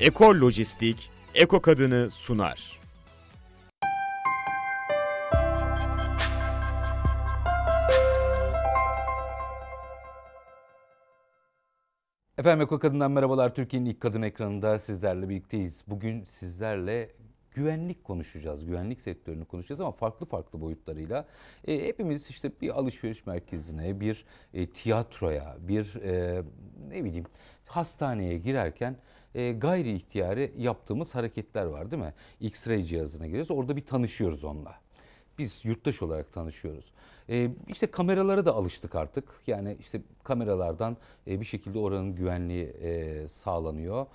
Ekolojistik Eko Kadını sunar. Efendim Eko Kadın'dan merhabalar. Türkiye'nin ilk kadın ekranında sizlerle birlikteyiz. Bugün sizlerle güvenlik konuşacağız. Güvenlik sektörünü konuşacağız ama farklı farklı boyutlarıyla. E, hepimiz işte bir alışveriş merkezine, bir e, tiyatroya, bir e, ne bileyim hastaneye girerken e, gayri ihtiyari yaptığımız hareketler var değil mi? X-ray cihazına giriyoruz. Orada bir tanışıyoruz onunla. Biz yurttaş olarak tanışıyoruz. E, işte kameralara da alıştık artık. Yani işte kameralardan e, bir şekilde oranın güvenliği e, sağlanıyor.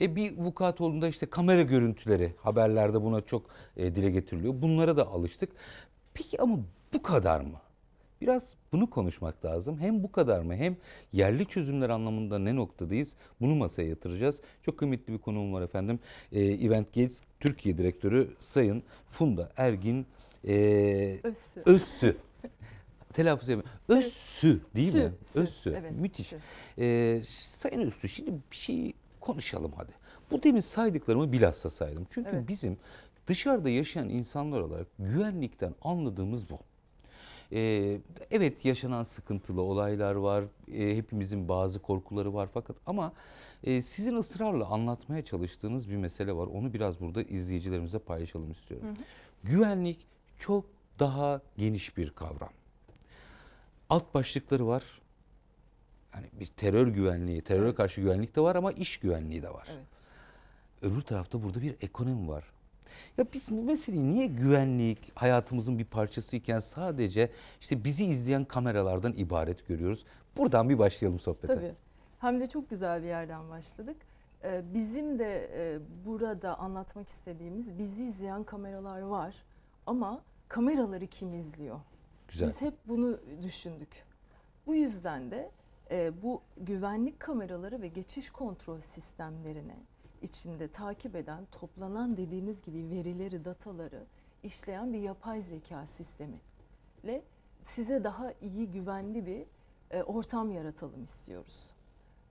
E bir vukuat olduğunda işte kamera görüntüleri haberlerde buna çok e, dile getiriliyor. Bunlara da alıştık. Peki ama bu kadar mı? Biraz bunu konuşmak lazım. Hem bu kadar mı hem yerli çözümler anlamında ne noktadayız bunu masaya yatıracağız. Çok kıymetli bir konuğum var efendim. E, Event Gates Türkiye Direktörü Sayın Funda Ergin e, Özsü. Özsü. Telaffuz edemem. Össü, değil sü, mi? Sü. Özsü. Evet, Müthiş. Sü. E, Sayın Össü, şimdi bir şey konuşalım hadi. Bu demin saydıklarımı bilhassa saydım. Çünkü evet. bizim dışarıda yaşayan insanlar olarak güvenlikten anladığımız bu. E, evet yaşanan sıkıntılı olaylar var, e, hepimizin bazı korkuları var fakat ama e, sizin ısrarla anlatmaya çalıştığınız bir mesele var. Onu biraz burada izleyicilerimize paylaşalım istiyorum. Hı hı. Güvenlik çok daha geniş bir kavram. Alt başlıkları var. Yani bir terör güvenliği, teröre karşı güvenlik de var ama iş güvenliği de var. Evet. Öbür tarafta burada bir ekonomi var. Ya biz bu meseleyi niye güvenlik hayatımızın bir parçası iken sadece işte bizi izleyen kameralardan ibaret görüyoruz? Buradan bir başlayalım sohbete. Tabii. Hem de çok güzel bir yerden başladık. Ee, bizim de e, burada anlatmak istediğimiz bizi izleyen kameralar var ama kameraları kim izliyor? Güzel. Biz hep bunu düşündük. Bu yüzden de e, bu güvenlik kameraları ve geçiş kontrol sistemlerine içinde takip eden, toplanan dediğiniz gibi verileri, dataları işleyen bir yapay zeka sistemi ile size daha iyi, güvenli bir e, ortam yaratalım istiyoruz.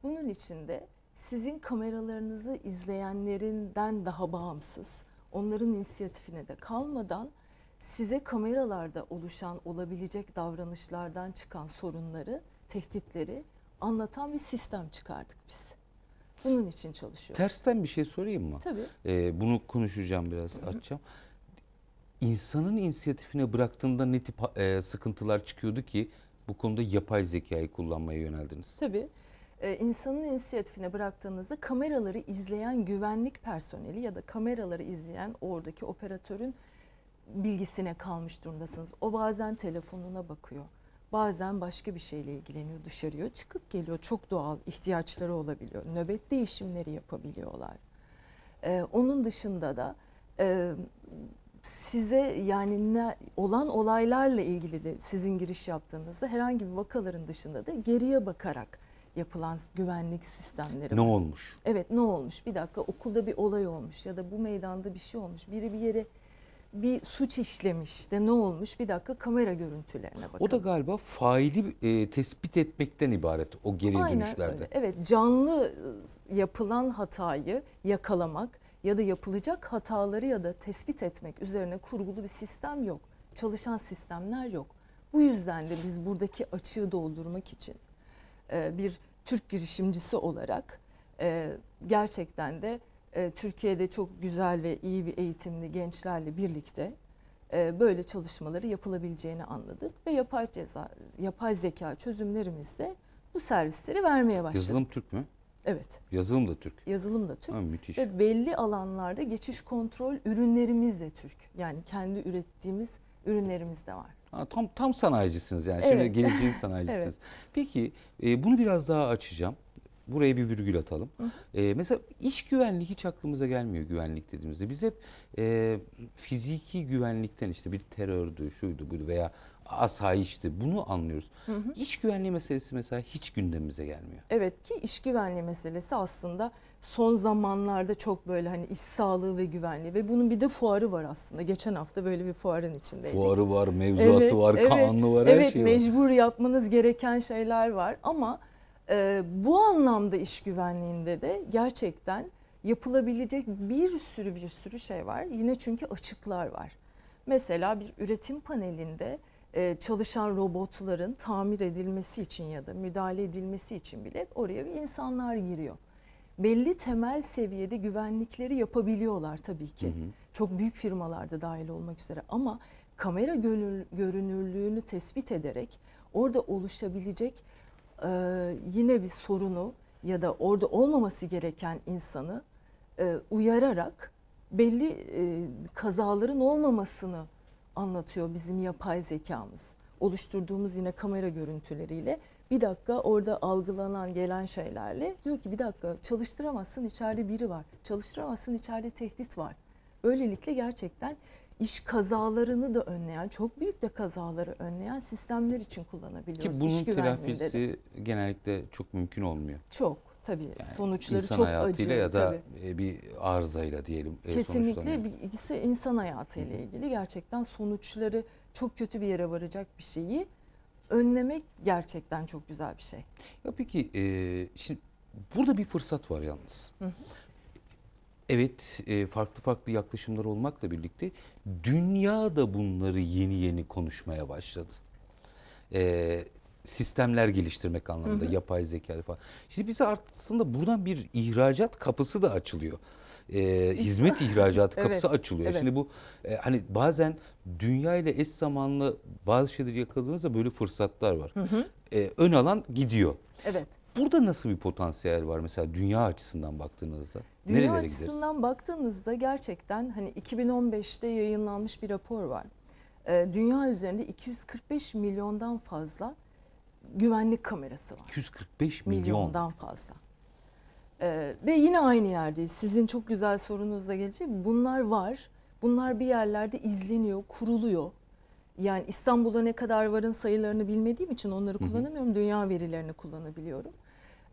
Bunun için de sizin kameralarınızı izleyenlerinden daha bağımsız, onların inisiyatifine de kalmadan size kameralarda oluşan olabilecek davranışlardan çıkan sorunları, tehditleri anlatan bir sistem çıkardık biz. Bunun için çalışıyoruz. Tersten bir şey sorayım mı? Tabii. Ee, bunu konuşacağım biraz Hı-hı. açacağım. İnsanın inisiyatifine bıraktığında ne tip e, sıkıntılar çıkıyordu ki bu konuda yapay zekayı kullanmaya yöneldiniz? Tabii. Ee, insanın inisiyatifine bıraktığınızda kameraları izleyen güvenlik personeli ya da kameraları izleyen oradaki operatörün bilgisine kalmış durumdasınız. O bazen telefonuna bakıyor bazen başka bir şeyle ilgileniyor dışarıya çıkıp geliyor çok doğal ihtiyaçları olabiliyor nöbet değişimleri yapabiliyorlar ee, onun dışında da e, size yani ne, olan olaylarla ilgili de sizin giriş yaptığınızda herhangi bir vakaların dışında da geriye bakarak yapılan güvenlik sistemleri Ne var. olmuş? Evet ne olmuş bir dakika okulda bir olay olmuş ya da bu meydanda bir şey olmuş biri bir yere bir suç işlemiş de ne olmuş bir dakika kamera görüntülerine bakın. O da galiba faili e, tespit etmekten ibaret o geri dönüşlerde. Öyle. Evet canlı e, yapılan hatayı yakalamak ya da yapılacak hataları ya da tespit etmek üzerine kurgulu bir sistem yok. Çalışan sistemler yok. Bu yüzden de biz buradaki açığı doldurmak için e, bir Türk girişimcisi olarak e, gerçekten de ee, Türkiye'de çok güzel ve iyi bir eğitimli gençlerle birlikte e, böyle çalışmaları yapılabileceğini anladık ve yapay ceza, yapay zeka çözümlerimizde bu servisleri vermeye başladık. Yazılım Türk mü? Evet. Yazılım da Türk. Yazılım da Türk. Ha, müthiş. Ve belli alanlarda geçiş kontrol ürünlerimiz de Türk. Yani kendi ürettiğimiz ürünlerimiz de var. Ha, tam tam sanayicisiniz yani. Evet. Şimdi geleceğin sanayicisiniz. evet. Peki e, bunu biraz daha açacağım. Buraya bir virgül atalım. E, mesela iş güvenliği hiç aklımıza gelmiyor güvenlik dediğimizde. Biz hep e, fiziki güvenlikten işte bir terördü, şuydu, buydu veya asayişti. Bunu anlıyoruz. Hı hı. İş güvenliği meselesi mesela hiç gündemimize gelmiyor. Evet ki iş güvenliği meselesi aslında son zamanlarda çok böyle hani iş sağlığı ve güvenliği ve bunun bir de fuarı var aslında. Geçen hafta böyle bir fuarın içindeydik. Fuarı var, mevzuatı evet, var, evet, kanunu var, evet, her şey var. Evet, mecbur yapmanız gereken şeyler var ama e, bu anlamda iş güvenliğinde de gerçekten yapılabilecek bir sürü bir sürü şey var. Yine çünkü açıklar var. Mesela bir üretim panelinde e, çalışan robotların tamir edilmesi için ya da müdahale edilmesi için bile oraya bir insanlar giriyor. Belli temel seviyede güvenlikleri yapabiliyorlar tabii ki. Hı hı. Çok büyük firmalarda dahil olmak üzere ama kamera görünürlüğünü tespit ederek orada oluşabilecek e, yine bir sorunu ya da orada olmaması gereken insanı e, uyararak belli e, kazaların olmamasını anlatıyor bizim yapay zekamız. Oluşturduğumuz yine kamera görüntüleriyle bir dakika orada algılanan gelen şeylerle diyor ki bir dakika çalıştıramazsın içeride biri var. Çalıştıramazsın içeride tehdit var. öylelikle gerçekten iş kazalarını da önleyen, çok büyük de kazaları önleyen sistemler için kullanabiliyoruz. Ki bunun telafisi de. genellikle çok mümkün olmuyor. Çok tabii yani sonuçları insan çok acı ya da tabii. E, bir arızayla diyelim e, kesinlikle bilgisi insan hayatıyla ilgili gerçekten sonuçları çok kötü bir yere varacak bir şeyi önlemek gerçekten çok güzel bir şey. Ya peki e, şimdi burada bir fırsat var yalnız. Hı evet e, farklı farklı yaklaşımlar olmakla birlikte dünya da bunları yeni yeni konuşmaya başladı. E, sistemler geliştirmek anlamında hı hı. yapay zeka falan. Şimdi bize aslında buradan bir ihracat kapısı da açılıyor. E, hizmet ihracatı kapısı evet, açılıyor. Evet. Şimdi bu e, hani bazen dünya ile eş zamanlı bazı şeyleri yakaladığınızda böyle fırsatlar var. Hı hı. E, ön alan gidiyor. Evet. Burada nasıl bir potansiyel var mesela dünya açısından baktığınızda? Dünya Nerelere açısından gideriz? baktığınızda gerçekten hani 2015'te yayınlanmış bir rapor var. Ee, dünya üzerinde 245 milyondan fazla güvenlik kamerası var. 245 milyon. milyondan fazla. Ee, ve yine aynı yerdeyiz. Sizin çok güzel sorunuzla gelecek. Bunlar var. Bunlar bir yerlerde izleniyor, kuruluyor. Yani İstanbul'da ne kadar varın sayılarını bilmediğim için onları kullanamıyorum. Hı hı. Dünya verilerini kullanabiliyorum.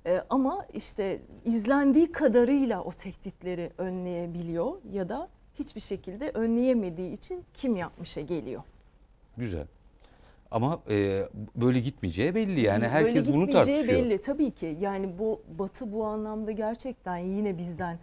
Ee, ama işte izlendiği kadarıyla o tehditleri önleyebiliyor ya da hiçbir şekilde önleyemediği için kim yapmışa geliyor. Güzel. Ama e, böyle gitmeyeceği belli yani böyle herkes bunu tartışıyor. Böyle belli tabii ki yani bu Batı bu anlamda gerçekten yine bizden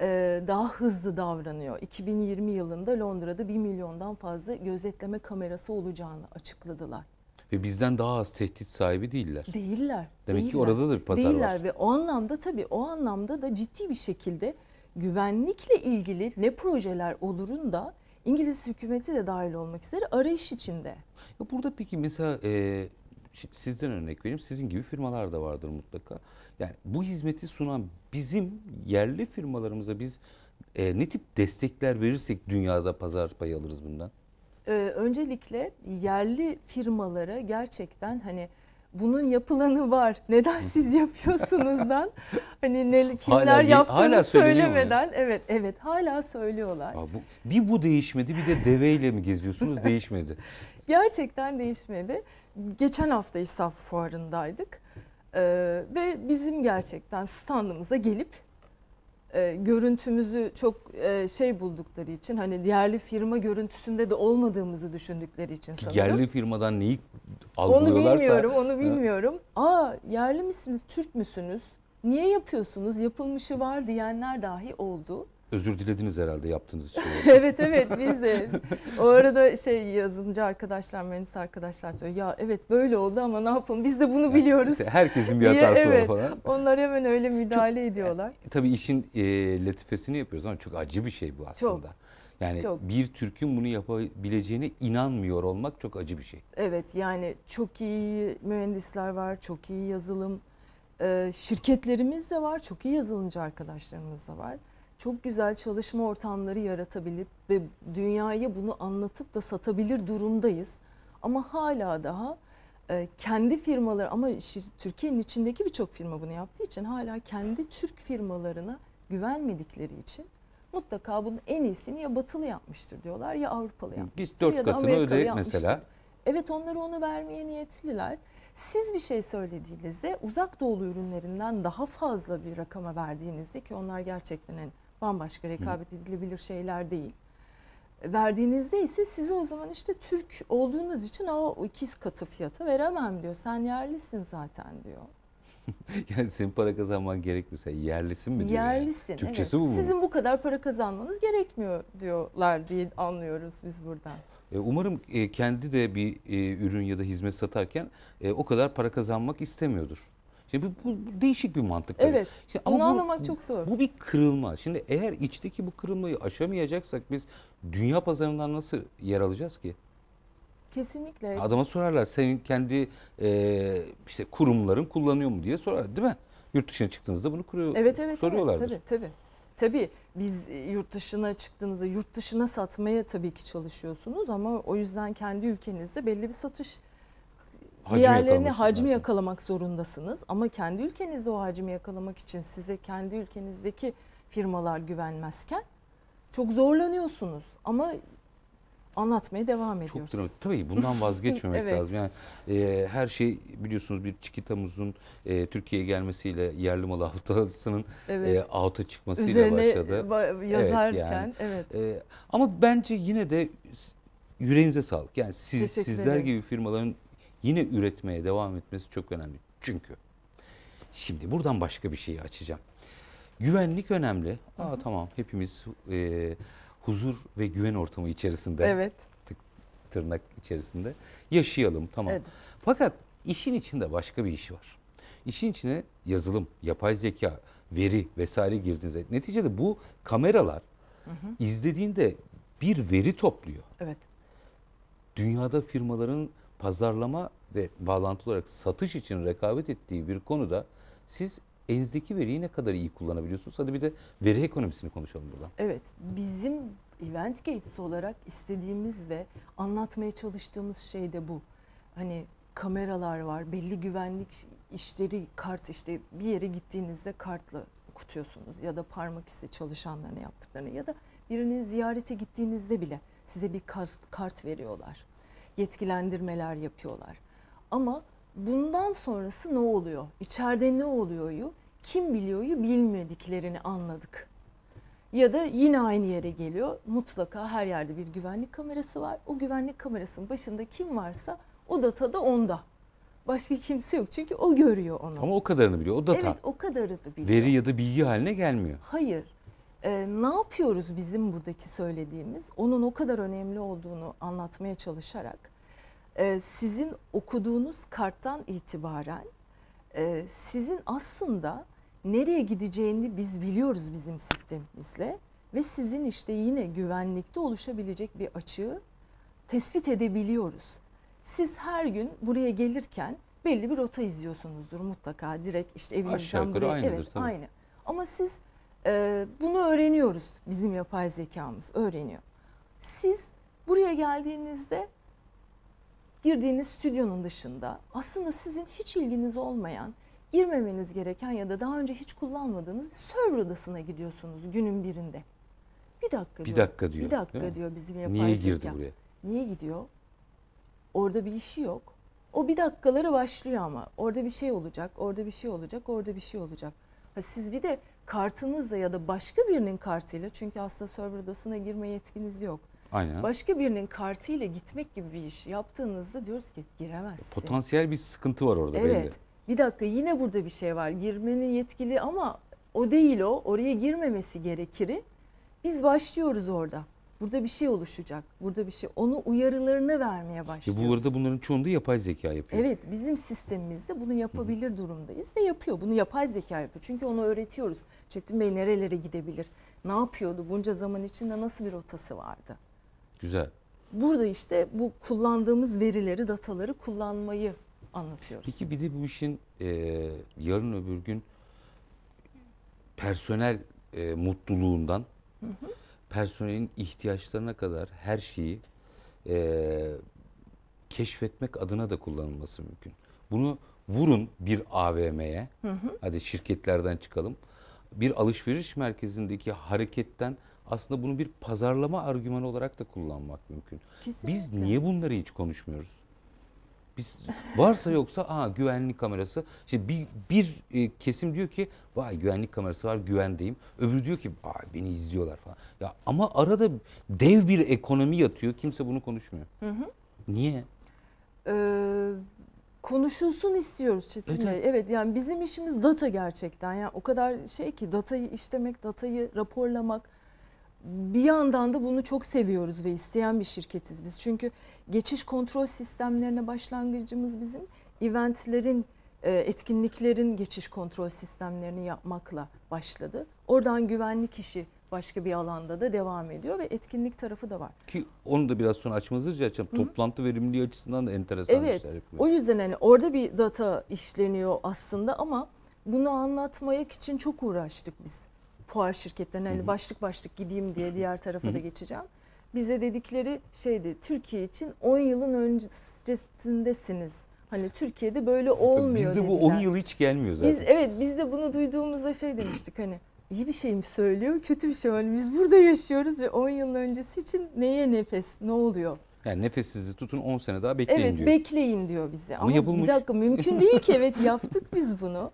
e, daha hızlı davranıyor. 2020 yılında Londra'da 1 milyondan fazla gözetleme kamerası olacağını açıkladılar ve bizden daha az tehdit sahibi değiller. Değiller. Demek değiller. ki orada da bir pazar değiller. var. Değiller ve o anlamda tabii o anlamda da ciddi bir şekilde güvenlikle ilgili ne projeler olurun da İngiliz hükümeti de dahil olmak üzere arayış içinde. Ya burada peki mesela e, sizden örnek vereyim. Sizin gibi firmalar da vardır mutlaka. Yani bu hizmeti sunan bizim yerli firmalarımıza biz e, ne tip destekler verirsek dünyada pazar payı alırız bundan? e, öncelikle yerli firmalara gerçekten hani bunun yapılanı var. Neden siz yapıyorsunuzdan hani ne, kimler hala, yaptığını hala söylemeden yani. evet evet hala söylüyorlar. Aa, bu, bir bu değişmedi bir de deveyle mi geziyorsunuz değişmedi. Gerçekten değişmedi. Geçen hafta İsaf fuarındaydık. Ee, ve bizim gerçekten standımıza gelip e, görüntümüzü çok e, şey buldukları için hani yerli firma görüntüsünde de olmadığımızı düşündükleri için sanırım. Yerli firmadan neyi algılıyorlarsa. Onu bilmiyorum, onu bilmiyorum. Ha. Aa yerli misiniz, Türk müsünüz? Niye yapıyorsunuz? Yapılmışı var diyenler dahi oldu. Özür dilediniz herhalde yaptığınız için. evet evet biz de. O arada şey yazımcı arkadaşlar, mühendis arkadaşlar söylüyor. Ya evet böyle oldu ama ne yapalım biz de bunu biliyoruz. İşte herkesin bir hatası evet, var falan. Onlar hemen öyle müdahale çok, ediyorlar. E, tabii işin e, latifesini yapıyoruz ama çok acı bir şey bu aslında. Çok. Yani çok. bir Türk'ün bunu yapabileceğine inanmıyor olmak çok acı bir şey. Evet yani çok iyi mühendisler var, çok iyi yazılım. E, şirketlerimiz de var, çok iyi yazılımcı arkadaşlarımız da var çok güzel çalışma ortamları yaratabilip ve dünyaya bunu anlatıp da satabilir durumdayız. Ama hala daha e, kendi firmaları ama Türkiye'nin içindeki birçok firma bunu yaptığı için hala kendi Türk firmalarına güvenmedikleri için mutlaka bunun en iyisini ya batılı yapmıştır diyorlar ya Avrupalı yapmıştır Git dört ya da katını Amerikalı ödeyip yapmıştır. mesela. Evet onları onu vermeye niyetliler. Siz bir şey söylediğinizde uzak doğulu ürünlerinden daha fazla bir rakama verdiğinizde ki onlar gerçekten en bambaşka rekabet edilebilir şeyler değil. Verdiğinizde ise size o zaman işte Türk olduğunuz için o iki katı fiyatı veremem diyor. Sen yerlisin zaten diyor. yani senin para kazanman gerekmiyor. Sen yerlisin mi diyor? Yerlisin. Yani? Türkçesi evet. bu mu? Sizin bu kadar para kazanmanız gerekmiyor diyorlar diye anlıyoruz biz buradan. E, umarım e, kendi de bir e, ürün ya da hizmet satarken o kadar para kazanmak istemiyordur. Şimdi bu, bu değişik bir mantık. Tabii. Evet. Şimdi, bunu anlamak bu, çok zor. Bu bir kırılma. Şimdi eğer içteki bu kırılmayı aşamayacaksak biz dünya pazarından nasıl yer alacağız ki? Kesinlikle. Adama sorarlar senin kendi e, işte kurumların kullanıyor mu diye sorar değil mi? Yurt dışına çıktığınızda bunu kuruyor, evet, evet, soruyorlardır. Evet, tabii tabii. Tabii biz yurt dışına çıktığınızda yurt dışına satmaya tabii ki çalışıyorsunuz ama o yüzden kendi ülkenizde belli bir satış diğerlerini hacmi lazım. yakalamak zorundasınız. Ama kendi ülkenizde o hacmi yakalamak için size kendi ülkenizdeki firmalar güvenmezken çok zorlanıyorsunuz. Ama anlatmaya devam ediyoruz. Çok dramatik. Tabii bundan vazgeçmemek evet. lazım. Yani e, her şey biliyorsunuz bir Çikitamuz'un e, Türkiye'ye gelmesiyle yerli malı haftasının e, evet. e, out'a çıkmasıyla Üzerine başladı. Ba- yazarken evet. Yani. evet. E, ama bence yine de yüreğinize sağlık. Yani siz sizler gibi firmaların yine üretmeye devam etmesi çok önemli. Çünkü şimdi buradan başka bir şeyi açacağım. Güvenlik önemli. Aa Hı -hı. tamam hepimiz e, huzur ve güven ortamı içerisinde. Evet. Tırnak içerisinde yaşayalım tamam. Evet. Fakat işin içinde başka bir iş var. İşin içine yazılım, yapay zeka, veri vesaire girdiğinizde neticede bu kameralar hı hı. izlediğinde bir veri topluyor. Evet. Dünyada firmaların pazarlama ve bağlantı olarak satış için rekabet ettiği bir konuda siz elinizdeki veriyi ne kadar iyi kullanabiliyorsunuz? Hadi bir de veri ekonomisini konuşalım buradan. Evet, bizim Event Gates olarak istediğimiz ve anlatmaya çalıştığımız şey de bu. Hani kameralar var, belli güvenlik işleri, kart işte bir yere gittiğinizde kartla okutuyorsunuz ya da parmak izi çalışanlarına yaptıklarını ya da birinin ziyarete gittiğinizde bile size bir kart, kart veriyorlar yetkilendirmeler yapıyorlar. Ama bundan sonrası ne oluyor? İçeride ne oluyoryu, kim biliyoryu bilmediklerini anladık. Ya da yine aynı yere geliyor. Mutlaka her yerde bir güvenlik kamerası var. O güvenlik kamerasının başında kim varsa o da,ta da onda. Başka kimse yok çünkü o görüyor onu. Ama o kadarını biliyor. O data. Evet o kadarını biliyor. Veri ya da bilgi haline gelmiyor. Hayır. Ee, ne yapıyoruz bizim buradaki söylediğimiz? Onun o kadar önemli olduğunu anlatmaya çalışarak e, sizin okuduğunuz karttan itibaren e, sizin aslında nereye gideceğini biz biliyoruz bizim sistemimizle ve sizin işte yine güvenlikte oluşabilecek bir açığı tespit edebiliyoruz. Siz her gün buraya gelirken belli bir rota izliyorsunuzdur mutlaka direkt işte evinizden buraya. aynıdır evet tabii. aynı. Ama siz e, bunu öğreniyoruz bizim yapay zekamız öğreniyor. Siz buraya geldiğinizde girdiğiniz stüdyonun dışında aslında sizin hiç ilginiz olmayan, girmemeniz gereken ya da daha önce hiç kullanmadığınız bir server odasına gidiyorsunuz günün birinde. Bir dakika diyor. Bir dakika diyor. Bir dakika diyor bizim yapay Niye zeka. girdi buraya? Niye gidiyor? Orada bir işi yok. O bir dakikaları başlıyor ama. Orada bir şey olacak, orada bir şey olacak, orada bir şey olacak. Ha siz bir de kartınızla ya da başka birinin kartıyla çünkü aslında server odasına girme yetkiniz yok. Aynen. Başka birinin kartıyla gitmek gibi bir iş yaptığınızda diyoruz ki giremezsin. Potansiyel bir sıkıntı var orada evet. belli. Bir dakika yine burada bir şey var. Girmenin yetkili ama o değil o. Oraya girmemesi gerekir. Biz başlıyoruz orada. Burada bir şey oluşacak. Burada bir şey. Onu uyarılarını vermeye başlıyoruz. E bu arada bunların çoğunda yapay zeka yapıyor. Evet bizim sistemimizde bunu yapabilir durumdayız ve yapıyor. Bunu yapay zeka yapıyor. Çünkü onu öğretiyoruz. Çetin Bey nerelere gidebilir? Ne yapıyordu? Bunca zaman içinde nasıl bir rotası vardı? Güzel. Burada işte bu kullandığımız verileri, dataları kullanmayı anlatıyoruz. Peki bir de bu işin e, yarın öbür gün personel e, mutluluğundan... Hı hı personelin ihtiyaçlarına kadar her şeyi e, keşfetmek adına da kullanılması mümkün. Bunu vurun bir AVM'ye, hadi şirketlerden çıkalım. Bir alışveriş merkezindeki hareketten aslında bunu bir pazarlama argümanı olarak da kullanmak mümkün. Kesinlikle. Biz niye bunları hiç konuşmuyoruz? Biz varsa yoksa aa güvenlik kamerası. Şimdi bir, bir e, kesim diyor ki vay güvenlik kamerası var güvendeyim. Öbürü diyor ki vay beni izliyorlar falan. Ya ama arada dev bir ekonomi yatıyor. Kimse bunu konuşmuyor. Hı hı. Niye? Ee, konuşulsun istiyoruz Çetin evet. Evet yani bizim işimiz data gerçekten. Yani o kadar şey ki datayı işlemek, datayı raporlamak bir yandan da bunu çok seviyoruz ve isteyen bir şirketiz biz. Çünkü geçiş kontrol sistemlerine başlangıcımız bizim eventlerin, e, etkinliklerin geçiş kontrol sistemlerini yapmakla başladı. Oradan güvenlik işi başka bir alanda da devam ediyor ve etkinlik tarafı da var. Ki onu da biraz sonra açmanızı rica edeceğim. Toplantı verimliliği açısından da enteresan evet, işler yapıyor. O yüzden hani orada bir data işleniyor aslında ama bunu anlatmaya için çok uğraştık biz fuar şirketlerine hani başlık başlık gideyim diye diğer tarafa da geçeceğim. Bize dedikleri şeydi Türkiye için 10 yılın öncesindesiniz. Hani Türkiye'de böyle olmuyor Bizde bu 10 yıl hiç gelmiyor zaten. Biz, evet biz de bunu duyduğumuzda şey demiştik hani iyi bir şey mi söylüyor kötü bir şey mi? Hani biz burada yaşıyoruz ve 10 yıl öncesi için neye nefes ne oluyor? Yani nefessizi tutun 10 sene daha bekleyin evet, diyor. Evet bekleyin diyor bize. Bu Ama bir dakika mümkün değil ki evet yaptık biz bunu.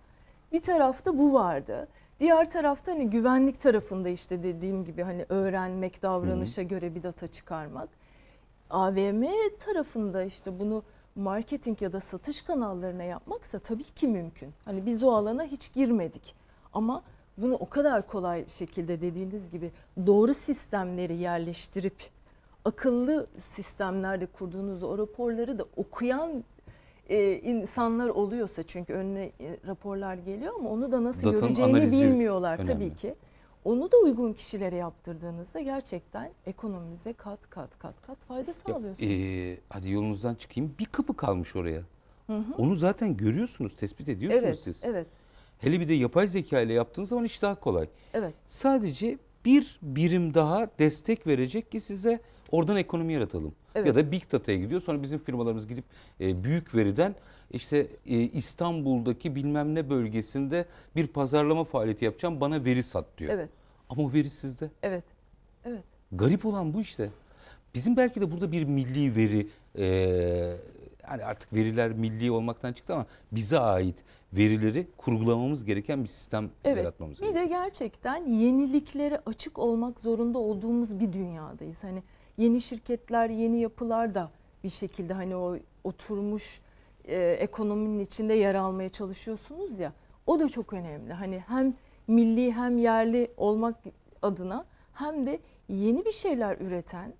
Bir tarafta bu vardı. Diğer tarafta hani güvenlik tarafında işte dediğim gibi hani öğrenmek, davranışa Hı. göre bir data çıkarmak. AVM tarafında işte bunu marketing ya da satış kanallarına yapmaksa tabii ki mümkün. Hani biz o alana hiç girmedik ama bunu o kadar kolay şekilde dediğiniz gibi doğru sistemleri yerleştirip akıllı sistemlerde kurduğunuz o raporları da okuyan e, insanlar oluyorsa çünkü önüne e, raporlar geliyor ama onu da nasıl Datanın göreceğini bilmiyorlar önemli. tabii ki. Onu da uygun kişilere yaptırdığınızda gerçekten ekonomimize kat kat kat kat fayda sağlıyorsunuz. Ya, e, hadi yolunuzdan çıkayım bir kapı kalmış oraya. Hı hı. Onu zaten görüyorsunuz, tespit ediyorsunuz evet, siz. Evet. Hele bir de yapay zeka ile yaptığınız zaman iş daha kolay. Evet. Sadece bir birim daha destek verecek ki size Oradan ekonomi yaratalım. Evet. Ya da Big Data'ya gidiyor. Sonra bizim firmalarımız gidip e, büyük veriden işte e, İstanbul'daki bilmem ne bölgesinde bir pazarlama faaliyeti yapacağım. Bana veri sat diyor. Evet. Ama o veri sizde. Evet. Evet. Garip olan bu işte. Bizim belki de burada bir milli veri e, yani artık veriler milli olmaktan çıktı ama bize ait verileri kurgulamamız gereken bir sistem evet, yaratmamız gerekiyor. Bir de gerçekten yeniliklere açık olmak zorunda olduğumuz bir dünyadayız. Hani yeni şirketler, yeni yapılar da bir şekilde hani o oturmuş e, ekonominin içinde yer almaya çalışıyorsunuz ya. O da çok önemli. Hani hem milli hem yerli olmak adına hem de yeni bir şeyler üreten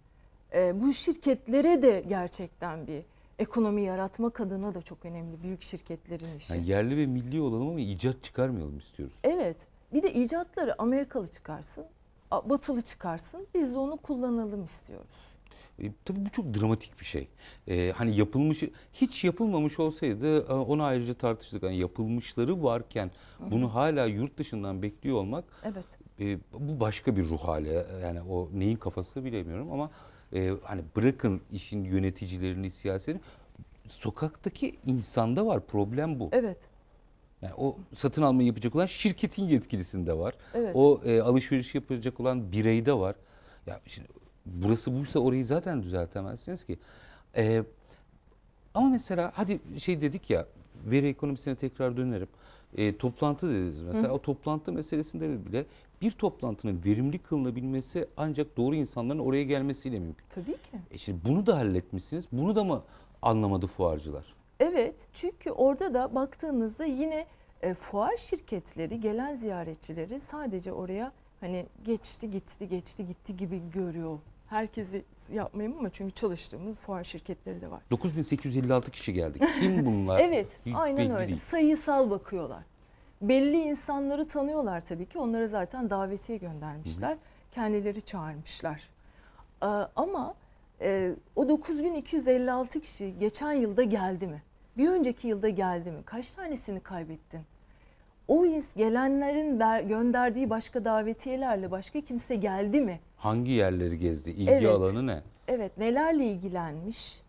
e, bu şirketlere de gerçekten bir ekonomi yaratmak adına da çok önemli büyük şirketlerin işi. Yani yerli ve milli olalım ama icat çıkarmayalım istiyoruz. Evet. Bir de icatları Amerikalı çıkarsın, batılı çıkarsın. Biz de onu kullanalım istiyoruz. E, tabii bu çok dramatik bir şey. E, hani yapılmış, hiç yapılmamış olsaydı e, onu ayrıca tartıştık. Yani yapılmışları varken Hı-hı. bunu hala yurt dışından bekliyor olmak evet. e, bu başka bir ruh hali. E, yani o neyin kafası bilemiyorum ama e, hani bırakın işin yöneticilerini, siyasetini sokaktaki insanda var problem bu. Evet. Yani o satın alma yapacak olan şirketin yetkilisinde var. Evet. O e, alışveriş yapacak olan bireyde var. Ya şimdi burası buysa orayı zaten düzeltemezsiniz ki. E, ama mesela hadi şey dedik ya veri ekonomisine tekrar dönerim. E, toplantı dediniz mesela. Hı. O toplantı meselesinde bile bir toplantının verimli kılınabilmesi ancak doğru insanların oraya gelmesiyle mümkün. Tabii ki. E şimdi bunu da halletmişsiniz. Bunu da mı anlamadı fuarcılar? Evet çünkü orada da baktığınızda yine e, fuar şirketleri gelen ziyaretçileri sadece oraya hani geçti gitti geçti gitti gibi görüyor. Herkesi yapmayayım ama çünkü çalıştığımız fuar şirketleri de var. 9856 kişi geldi. Kim bunlar? evet Hiç aynen öyle. Değil. Sayısal bakıyorlar. Belli insanları tanıyorlar tabii ki. Onlara zaten davetiye göndermişler. Hı hı. Kendileri çağırmışlar. Ee, ama e, o 9256 kişi geçen yılda geldi mi? Bir önceki yılda geldi mi? Kaç tanesini kaybettin? O iz gelenlerin ver, gönderdiği başka davetiyelerle başka kimse geldi mi? Hangi yerleri gezdi? İlgi evet. alanı ne? Evet, nelerle ilgilenmiş?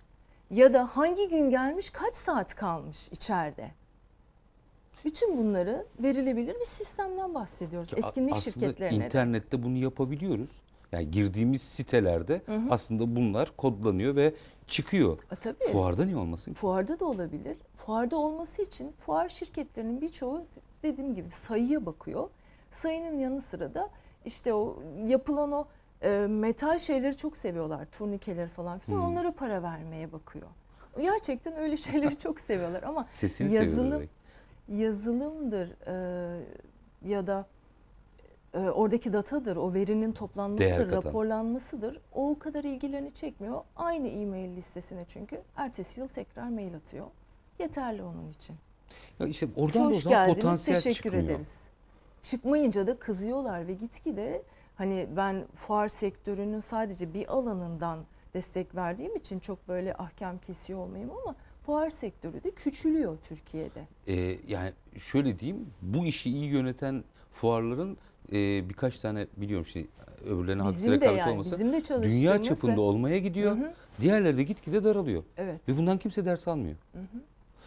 Ya da hangi gün gelmiş, kaç saat kalmış içeride? Bütün bunları verilebilir bir sistemden bahsediyoruz. Etkinlik Aslında şirketlerine. Aslında internette de. bunu yapabiliyoruz. Yani girdiğimiz sitelerde hı hı. aslında bunlar kodlanıyor ve çıkıyor. E, tabii. Fuarda niye olmasın? Fuarda da olabilir. Fuarda olması için fuar şirketlerinin birçoğu dediğim gibi sayıya bakıyor. Sayının yanı sıra da işte o yapılan o e, metal şeyleri çok seviyorlar. Turnikeleri falan filan. Hmm. Onlara para vermeye bakıyor. Gerçekten öyle şeyleri çok seviyorlar ama Sesini yazılım yazılımdır e, ya da e, oradaki datadır, o verinin toplanmasıdır, raporlanmasıdır. O, kadar ilgilerini çekmiyor. Aynı e-mail listesine çünkü ertesi yıl tekrar mail atıyor. Yeterli onun için. Ya işte oradan Hoş da o zaman geldiniz, teşekkür çıkmıyor. ederiz. Çıkmayınca da kızıyorlar ve gitgide hani ben fuar sektörünün sadece bir alanından destek verdiğim için çok böyle ahkam kesiyor olmayayım ama fuar sektörü de küçülüyor Türkiye'de. Ee, yani şöyle diyeyim bu işi iyi yöneten fuarların e, birkaç tane biliyorum şimdi şey, öbürlerine hadise de yani, olmasa bizim de dünya çapında olmaya gidiyor. Hı hı. Diğerleri de gitgide daralıyor. Evet. Ve bundan kimse ders almıyor. Hı hı.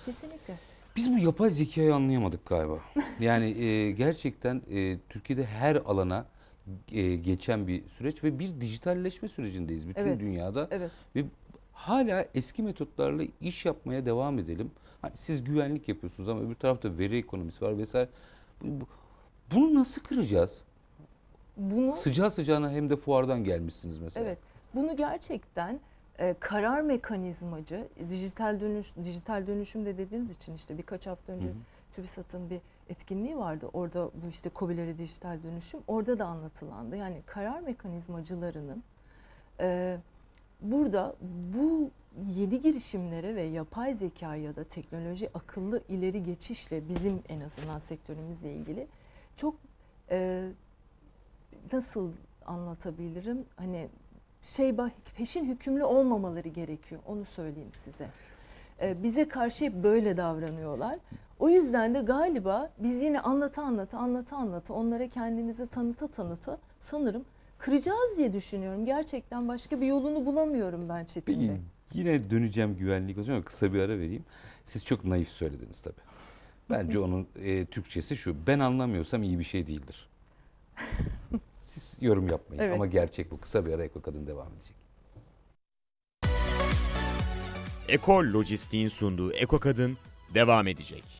Kesinlikle. Biz bu yapay zekayı anlayamadık galiba. yani e, gerçekten e, Türkiye'de her alana e, geçen bir süreç ve bir dijitalleşme sürecindeyiz bütün evet. dünyada. Evet. Ve hala eski metotlarla iş yapmaya devam edelim. Hani siz güvenlik yapıyorsunuz ama öbür tarafta veri ekonomisi var vesaire. Bu, bunu nasıl kıracağız? Bunu Sıcağı sıcağına hem de fuardan gelmişsiniz mesela. evet bunu gerçekten e, karar mekanizmacı e, dijital dönüş dijital dönüşüm de dediğiniz için işte birkaç hafta önce TÜBİSAT'ın bir etkinliği vardı. Orada bu işte COBİ'lere dijital dönüşüm orada da anlatılandı. Yani karar mekanizmacılarının e, burada bu yeni girişimlere ve yapay zeka ya da teknoloji akıllı ileri geçişle bizim en azından sektörümüzle ilgili çok e, nasıl anlatabilirim? Hani şey peşin hükümlü olmamaları gerekiyor. Onu söyleyeyim size. E, bize karşı hep böyle davranıyorlar. O yüzden de galiba biz yine anlata anlata anlata anlata onlara kendimizi tanıta tanıta sanırım kıracağız diye düşünüyorum. Gerçekten başka bir yolunu bulamıyorum ben Çetin Bey. Yine döneceğim güvenlik hocam kısa bir ara vereyim. Siz çok naif söylediniz tabii. Bence onun e, Türkçesi şu. Ben anlamıyorsam iyi bir şey değildir. Siz yorum yapmayın evet. ama gerçek bu. Kısa bir ara Eko Kadın devam edecek. Ekol Lojistik'in sunduğu Eko Kadın devam edecek.